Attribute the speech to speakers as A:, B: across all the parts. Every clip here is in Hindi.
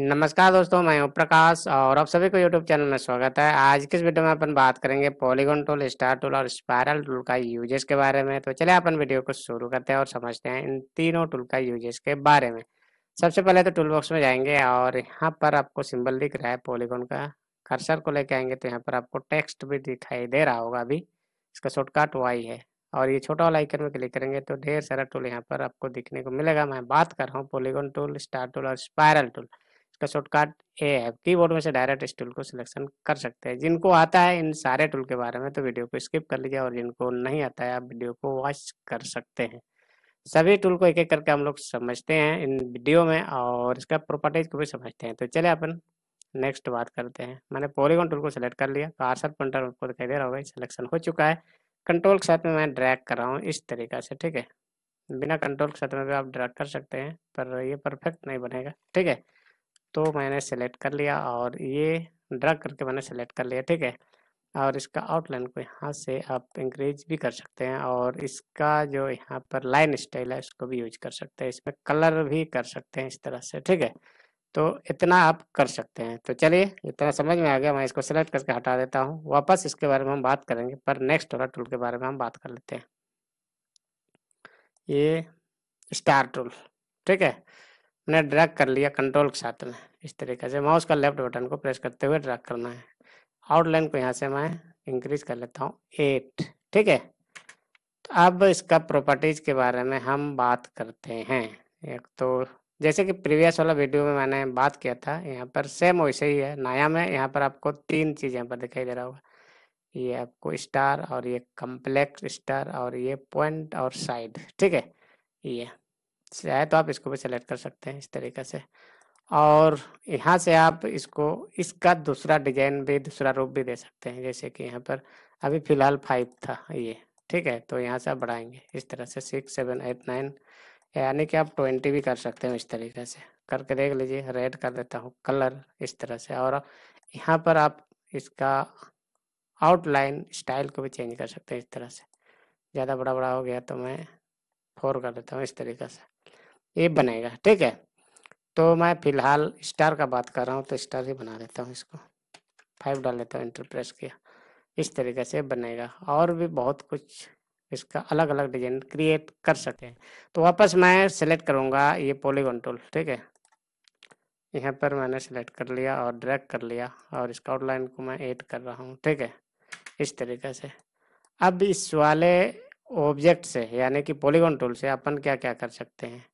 A: नमस्कार दोस्तों मैं हूं प्रकाश और आप सभी को यूट्यूब चैनल में स्वागत है आज किस वीडियो में अपन बात करेंगे पॉलीगॉन टूल स्टार टूल और स्पायरल टूल का यूजेस के बारे में तो चलिए अपन वीडियो को शुरू करते हैं और समझते हैं इन तीनों टूल का यूजेस के बारे में सबसे पहले तो टूल बॉक्स में जाएंगे और यहाँ पर आपको सिंबल दिख रहा है पॉलीगॉन का कर्सर को लेके आएंगे तो यहाँ पर आपको टेक्स्ट भी दिखाई दे रहा होगा अभी इसका शॉर्टकट वाई है और ये छोटा वाला आइकन में क्लिक करेंगे तो ढेर सारा टूल यहाँ पर आपको दिखने को मिलेगा मैं बात कर रहा हूँ पोलीगोन टूल स्टार टूल और स्पायरल टूल इसका शॉर्टकट ए है कीबोर्ड में से डायरेक्ट इस टूल को सिलेक्शन कर सकते हैं जिनको आता है इन सारे टूल के बारे में तो वीडियो को स्किप कर लीजिए और जिनको नहीं आता है आप वीडियो को वॉच कर सकते हैं सभी टूल को एक एक करके हम लोग समझते हैं इन वीडियो में और इसका प्रॉपर्टीज को भी समझते हैं तो चले अपन नेक्स्ट बात करते हैं मैंने पोलिगोन टूल को सिलेक्ट कर लिया कार्सर प्रिंटर आपको दिखाई दे रहा होगा सिलेक्शन हो चुका है कंट्रोल के साथ में मैं ड्रैग कर रहा हूँ इस तरीका से ठीक है बिना कंट्रोल के साथ में भी आप ड्रैग कर सकते हैं पर ये परफेक्ट नहीं बनेगा ठीक है तो मैंने सेलेक्ट कर लिया और ये ड्रग करके मैंने सेलेक्ट कर लिया ठीक है और इसका आउटलाइन को यहाँ से आप इंक्रीज भी कर सकते हैं और इसका जो यहाँ पर लाइन स्टाइल है इसको भी यूज कर सकते हैं इसमें कलर भी कर सकते हैं इस तरह से ठीक है तो इतना आप कर सकते हैं तो चलिए इतना समझ में आ गया मैं इसको सेलेक्ट करके हटा देता हूँ वापस इसके बारे में हम बात करेंगे पर नेक्स्ट वाला टूल के बारे में हम बात कर लेते हैं ये स्टार टूल ठीक है मैंने ड्रैग कर लिया कंट्रोल के साथ में इस तरीके से माउस का लेफ्ट बटन को प्रेस करते हुए ड्रैग करना है आउटलाइन को यहाँ से मैं इंक्रीज कर लेता हूँ एट ठीक है तो अब इसका प्रॉपर्टीज के बारे में हम बात करते हैं एक तो जैसे कि प्रीवियस वाला वीडियो में मैंने बात किया था यहाँ पर सेम वैसे ही है नया में यहाँ पर आपको तीन चीज़ यहाँ पर दिखाई दे रहा होगा ये आपको स्टार और ये कम्प्लेक्स स्टार और ये पॉइंट और साइड ठीक है ये आए तो आप इसको भी सेलेक्ट कर सकते हैं इस तरीके से और यहाँ से आप इसको इसका दूसरा डिजाइन भी दूसरा रूप भी दे सकते हैं जैसे कि यहाँ पर अभी फिलहाल फाइव था ये ठीक है तो यहाँ से आप बढ़ाएंगे इस तरह से सिक्स सेवन एट नाइन यानी कि आप ट्वेंटी भी कर सकते हो इस तरीके से करके देख लीजिए रेड कर देता हूँ कलर इस तरह से और यहाँ पर आप इसका आउटलाइन स्टाइल को भी चेंज कर सकते हैं इस तरह से ज़्यादा बड़ा बड़ा हो गया तो मैं फोर कर देता हूँ इस तरीके से ये बनेगा ठीक है तो मैं फिलहाल स्टार का बात कर रहा हूँ तो स्टार ही बना लेता हूँ इसको फाइव डाल लेता हूँ इंटरप्रेस किया इस तरीके से बनेगा और भी बहुत कुछ इसका अलग अलग डिजाइन क्रिएट कर सकते हैं तो वापस मैं सेलेक्ट करूँगा ये पोलीगन टूल ठीक है यहाँ पर मैंने सेलेक्ट कर लिया और ड्रैग कर लिया और इसका आउटलाइन को मैं ऐड कर रहा हूँ ठीक है इस तरीके से अब इस वाले ऑब्जेक्ट से यानी कि पोलीगन टूल से अपन क्या क्या कर सकते हैं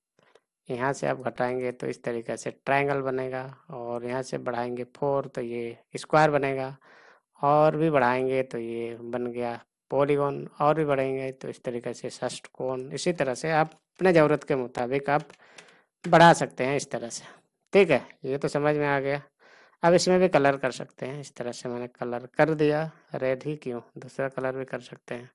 A: यहाँ से आप घटाएंगे तो इस तरीके से ट्रायंगल बनेगा और यहाँ से बढ़ाएंगे फोर तो ये स्क्वायर बनेगा और भी बढ़ाएंगे तो ये बन गया पॉलीगोन और भी बढ़ेंगे तो इस तरीके से षष्टकोण इसी तरह से आप अपने ज़रूरत के मुताबिक आप बढ़ा सकते हैं इस तरह से ठीक है ये तो समझ में आ गया अब इसमें भी कलर कर सकते हैं इस तरह से मैंने कलर कर दिया रेड ही क्यों दूसरा कलर भी कर सकते हैं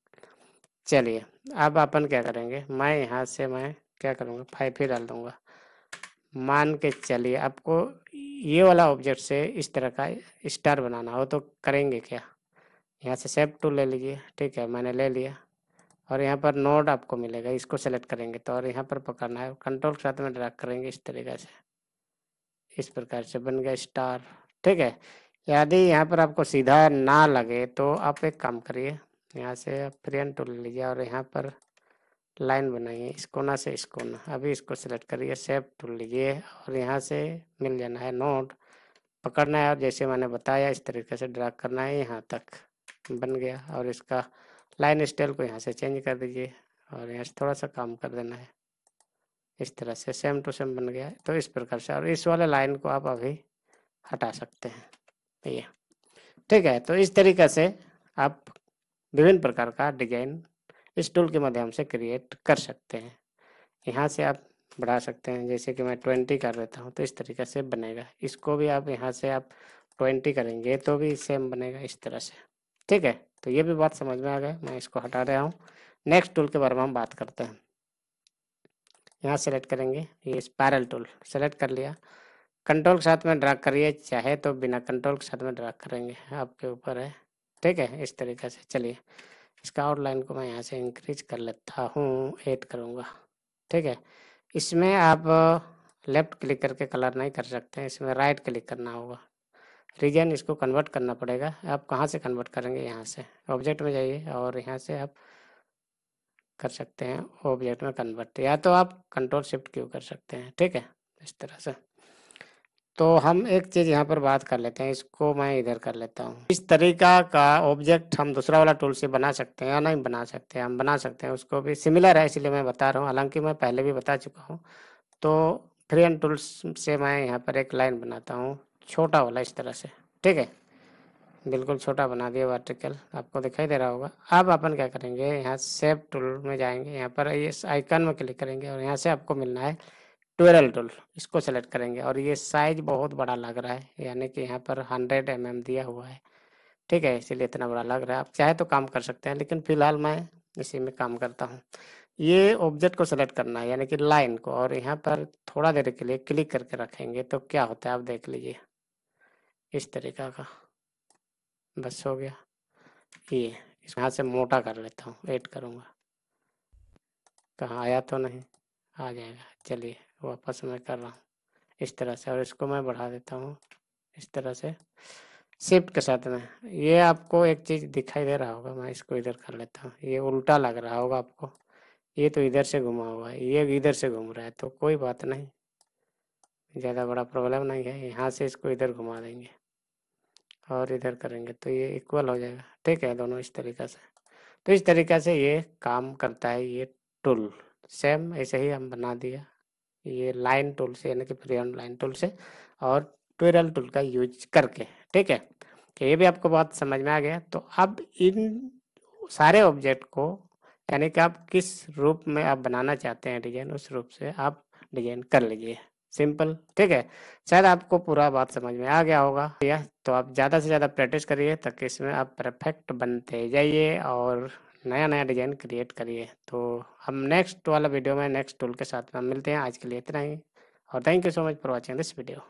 A: चलिए अब अपन क्या करेंगे मैं यहाँ से मैं क्या करूँगा फाइव ही डाल दूंगा मान के चलिए आपको ये वाला ऑब्जेक्ट से इस तरह का स्टार बनाना हो तो करेंगे क्या यहाँ से सेप टू ले लीजिए ठीक है मैंने ले लिया और यहाँ पर नोड आपको मिलेगा इसको सेलेक्ट करेंगे तो और यहाँ पर पकड़ना है कंट्रोल के साथ में ड्रैग करेंगे इस तरीके से इस प्रकार से बन गया स्टार ठीक है यदि यहाँ पर आपको सीधा ना लगे तो आप एक काम करिए यहाँ से टू टूल लीजिए और यहाँ पर लाइन बनाइए इस कोना से इस कोना अभी इसको सिलेक्ट करिए सेव टूल लीजिए और यहाँ से मिल जाना है नोट पकड़ना है और जैसे मैंने बताया इस तरीके से ड्रा करना है यहाँ तक बन गया और इसका लाइन स्टाइल को यहाँ से चेंज कर दीजिए और यहाँ से थोड़ा सा काम कर देना है इस तरह से सेम टू सेम बन गया तो इस प्रकार से और इस वाले लाइन को आप अभी हटा सकते हैं ये ठीक है तो इस तरीके से आप विभिन्न प्रकार का डिजाइन इस टूल के माध्यम से क्रिएट कर सकते हैं यहाँ से आप बढ़ा सकते हैं जैसे कि मैं ट्वेंटी कर देता हूँ तो इस तरीके से बनेगा इसको भी आप यहाँ से आप ट्वेंटी करेंगे तो भी सेम बनेगा इस तरह से ठीक है तो ये भी बात समझ में आ गया मैं इसको हटा रहा हूँ नेक्स्ट टूल के बारे में हम बात करते हैं यहाँ सेलेक्ट करेंगे ये स्पायरल टूल सेलेक्ट कर लिया कंट्रोल के साथ में ड्रा करिए चाहे तो बिना कंट्रोल के साथ में ड्रा करेंगे आपके ऊपर है ठीक है इस तरीके से चलिए इसका आउटलाइन को मैं यहाँ से इंक्रीज कर लेता हूँ एड करूँगा ठीक है इसमें आप लेफ्ट uh, क्लिक करके कलर नहीं कर सकते हैं इसमें राइट क्लिक करना होगा रीजन इसको कन्वर्ट करना पड़ेगा आप कहाँ से कन्वर्ट करेंगे यहाँ से ऑब्जेक्ट में जाइए और यहाँ से आप कर सकते हैं ऑब्जेक्ट में कन्वर्ट या तो आप कंट्रोल शिफ्ट क्यों कर सकते हैं ठीक है इस तरह से तो हम एक चीज यहाँ पर बात कर लेते हैं इसको मैं इधर कर लेता हूँ इस तरीका का ऑब्जेक्ट हम दूसरा वाला टूल से बना सकते हैं या नहीं बना सकते हम बना सकते हैं उसको भी सिमिलर है इसलिए मैं बता रहा हूँ हालांकि मैं पहले भी बता चुका हूँ तो फ्री एंड टूल्स से मैं यहाँ पर एक लाइन बनाता हूँ छोटा वाला इस तरह से ठीक है बिल्कुल छोटा बना दिया वर्टिकल आपको दिखाई दे रहा होगा अब अपन क्या करेंगे यहाँ सेव टूल में जाएंगे यहाँ पर इस आइकन में क्लिक करेंगे और यहाँ से आपको मिलना है ट्वेल्व टूल इसको सेलेक्ट करेंगे और ये साइज बहुत बड़ा लग रहा है यानी कि यहाँ पर हंड्रेड एम mm दिया हुआ है ठीक है इसीलिए इतना बड़ा लग रहा है आप चाहे तो काम कर सकते हैं लेकिन फिलहाल मैं इसी में काम करता हूँ ये ऑब्जेक्ट को सेलेक्ट करना है यानी कि लाइन को और यहाँ पर थोड़ा देर के लिए क्लिक करके रखेंगे तो क्या होता है आप देख लीजिए इस तरीका का बस हो गया ये यहाँ से मोटा कर लेता हूँ एड करूँगा कहाँ आया तो नहीं आ जाएगा चलिए वापस मैं कर रहा हूँ इस तरह से और इसको मैं बढ़ा देता हूँ इस तरह से शिफ्ट के साथ में ये आपको एक चीज दिखाई दे रहा होगा मैं इसको इधर कर लेता हूँ ये उल्टा लग रहा होगा आपको ये तो इधर से घुमा हुआ है ये इधर से घूम रहा है तो कोई बात नहीं ज़्यादा बड़ा प्रॉब्लम नहीं है यहाँ से इसको इधर घुमा देंगे और इधर करेंगे तो ये इक्वल हो जाएगा ठीक है दोनों इस तरीके से तो इस तरीके से ये काम करता है ये टूल सेम ऐसे ही हम बना दिया ये लाइन टूल से यानी कि फ्री हैंड लाइन टूल से और ट्विरल टूल का यूज करके ठीक है तो ये भी आपको बहुत समझ में आ गया तो अब इन सारे ऑब्जेक्ट को यानी कि आप किस रूप में आप बनाना चाहते हैं डिजाइन उस रूप से आप डिजाइन कर लीजिए सिंपल ठीक है शायद आपको पूरा बात समझ में आ गया होगा या तो आप ज़्यादा से ज़्यादा प्रैक्टिस करिए ताकि इसमें आप परफेक्ट बनते जाइए और नया नया डिज़ाइन क्रिएट करिए तो हम नेक्स्ट वाला वीडियो में नेक्स्ट टूल के साथ में मिलते हैं आज के लिए इतना ही और thank you so much for watching this video